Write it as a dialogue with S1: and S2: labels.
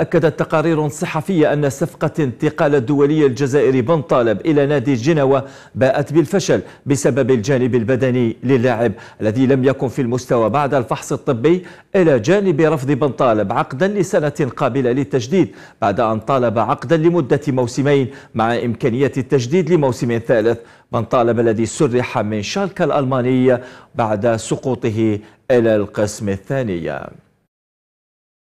S1: أكدت تقارير صحفية أن صفقة انتقال الدولي الجزائري بن طالب إلى نادي جنوة باءت بالفشل بسبب الجانب البدني للاعب الذي لم يكن في المستوى بعد الفحص الطبي إلى جانب رفض بن طالب عقدا لسنة قابلة للتجديد بعد أن طالب عقدا لمدة موسمين مع إمكانية التجديد لموسم ثالث بن طالب الذي سرح من شالكا الألمانية بعد سقوطه إلى القسم الثاني